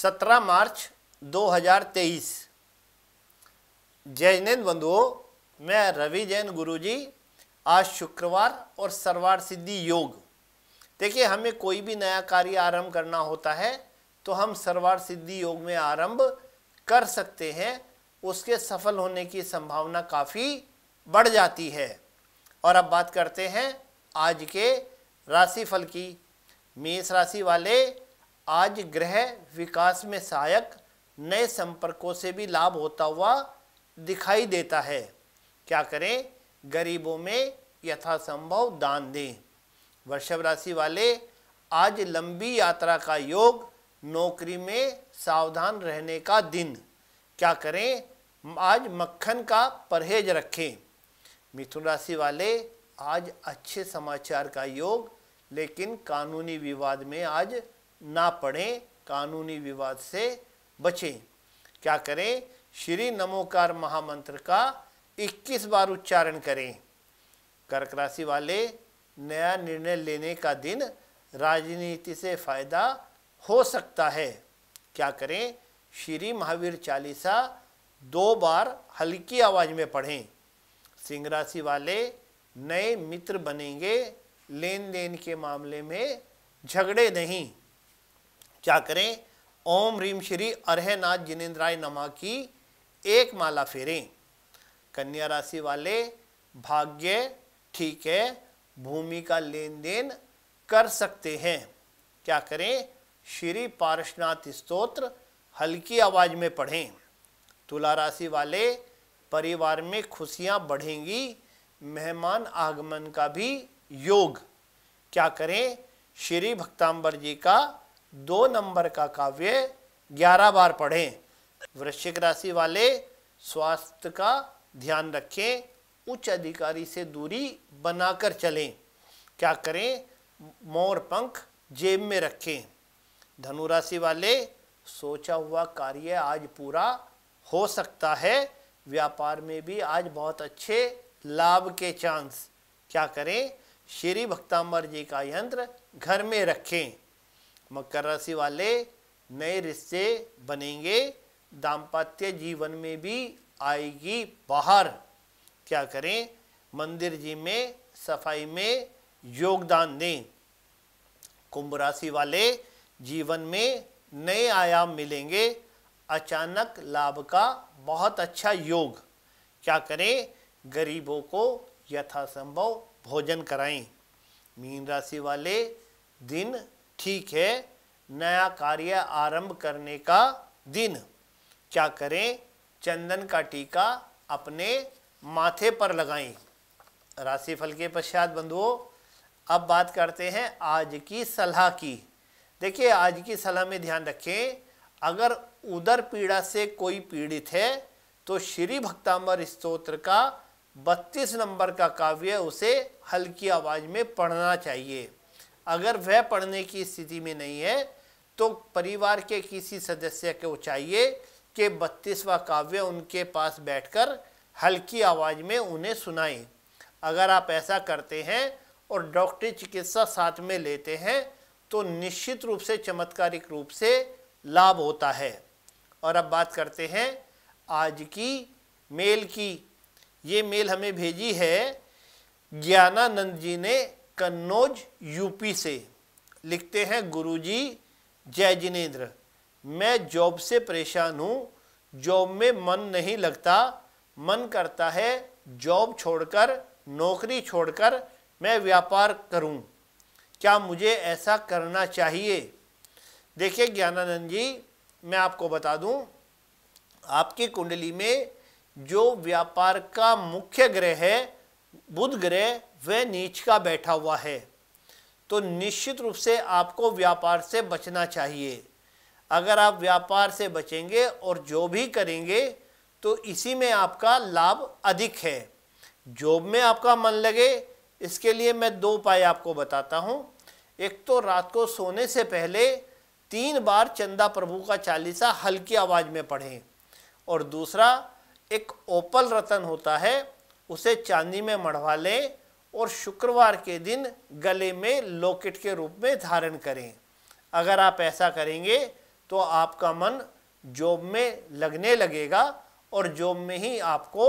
17 मार्च 2023 जय हिंद बंधुओं मैं रवि जैन गुरुजी आज शुक्रवार और सर्वार सिद्धि योग देखिए हमें कोई भी नया कार्य आरंभ करना होता है तो हम सर्वार सिद्धि योग में आरंभ कर सकते हैं उसके सफल होने की संभावना काफ़ी बढ़ जाती है और अब बात करते हैं आज के राशिफल की मेष राशि वाले आज ग्रह विकास में सहायक नए संपर्कों से भी लाभ होता हुआ दिखाई देता है क्या करें गरीबों में यथासंभव दान दें वृषभ राशि वाले आज लंबी यात्रा का योग नौकरी में सावधान रहने का दिन क्या करें आज मक्खन का परहेज रखें मिथुन राशि वाले आज अच्छे समाचार का योग लेकिन कानूनी विवाद में आज ना पड़े कानूनी विवाद से बचें क्या करें श्री नमोकार महामंत्र का 21 बार उच्चारण करें कर्क राशि वाले नया निर्णय लेने का दिन राजनीति से फायदा हो सकता है क्या करें श्री महावीर चालीसा दो बार हल्की आवाज़ में पढ़ें सिंह राशि वाले नए मित्र बनेंगे लेन देन के मामले में झगड़े नहीं क्या करें ओम रीम श्री अरहनाथ जिनेन्द्राय नमा की एक माला फेरें कन्या राशि वाले भाग्य ठीक है भूमि का लेन देन कर सकते हैं क्या करें श्री पार्शनाथ स्त्रोत्र हल्की आवाज़ में पढ़ें तुला राशि वाले परिवार में खुशियाँ बढ़ेंगी मेहमान आगमन का भी योग क्या करें श्री भक्ताम्बर जी का दो नंबर का काव्य ग्यारह बार पढ़ें वृश्चिक राशि वाले स्वास्थ्य का ध्यान रखें उच्च अधिकारी से दूरी बनाकर चलें क्या करें मोर पंख जेब में रखें धनु राशि वाले सोचा हुआ कार्य आज पूरा हो सकता है व्यापार में भी आज बहुत अच्छे लाभ के चांस क्या करें श्री भक्तांबर जी का यंत्र घर में रखें मकर राशि वाले नए रिश्ते बनेंगे दाम्पत्य जीवन में भी आएगी बाहर क्या करें मंदिर जी में सफाई में योगदान दें कुंभ राशि वाले जीवन में नए आयाम मिलेंगे अचानक लाभ का बहुत अच्छा योग क्या करें गरीबों को यथासंभव भोजन कराएं मीन राशि वाले दिन ठीक है नया कार्य आरंभ करने का दिन क्या करें चंदन का टीका अपने माथे पर लगाएं राशिफल के पश्चात बंधुओं अब बात करते हैं आज की सलाह की देखिए आज की सलाह में ध्यान रखें अगर उदर पीड़ा से कोई पीड़ित है तो श्री भक्तामर स्त्रोत्र का 32 नंबर का काव्य उसे हल्की आवाज़ में पढ़ना चाहिए अगर वह पढ़ने की स्थिति में नहीं है तो परिवार के किसी सदस्य को चाहिए कि बत्तीसवा काव्य उनके पास बैठकर हल्की आवाज़ में उन्हें सुनाएं अगर आप ऐसा करते हैं और डॉक्टरी चिकित्सा साथ में लेते हैं तो निश्चित रूप से चमत्कारिक रूप से लाभ होता है और अब बात करते हैं आज की मेल की ये मेल हमें भेजी है ज्ञानानंद जी ने कन्नौज यूपी से लिखते हैं गुरुजी जय जिनेन्द्र मैं जॉब से परेशान हूँ जॉब में मन नहीं लगता मन करता है जॉब छोड़कर नौकरी छोड़कर मैं व्यापार करूँ क्या मुझे ऐसा करना चाहिए देखिए ज्ञानानंद जी मैं आपको बता दूँ आपकी कुंडली में जो व्यापार का मुख्य ग्रह है बुध ग्रह वह नीच का बैठा हुआ है तो निश्चित रूप से आपको व्यापार से बचना चाहिए अगर आप व्यापार से बचेंगे और जो भी करेंगे तो इसी में आपका लाभ अधिक है जॉब में आपका मन लगे इसके लिए मैं दो उपाय आपको बताता हूँ एक तो रात को सोने से पहले तीन बार चंदा प्रभु का चालीसा हल्की आवाज़ में पढ़ें और दूसरा एक ओपल रतन होता है उसे चांदी में मढ़वा लें और शुक्रवार के दिन गले में लॉकेट के रूप में धारण करें अगर आप ऐसा करेंगे तो आपका मन जॉब में लगने लगेगा और जॉब में ही आपको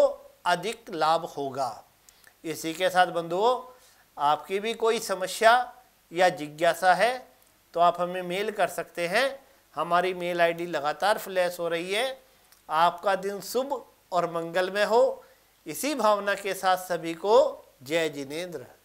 अधिक लाभ होगा इसी के साथ बंधुओं आपकी भी कोई समस्या या जिज्ञासा है तो आप हमें मेल कर सकते हैं हमारी मेल आईडी लगातार फ्लैश हो रही है आपका दिन शुभ और मंगलमय हो इसी भावना के साथ सभी को जय जिनेन्द्र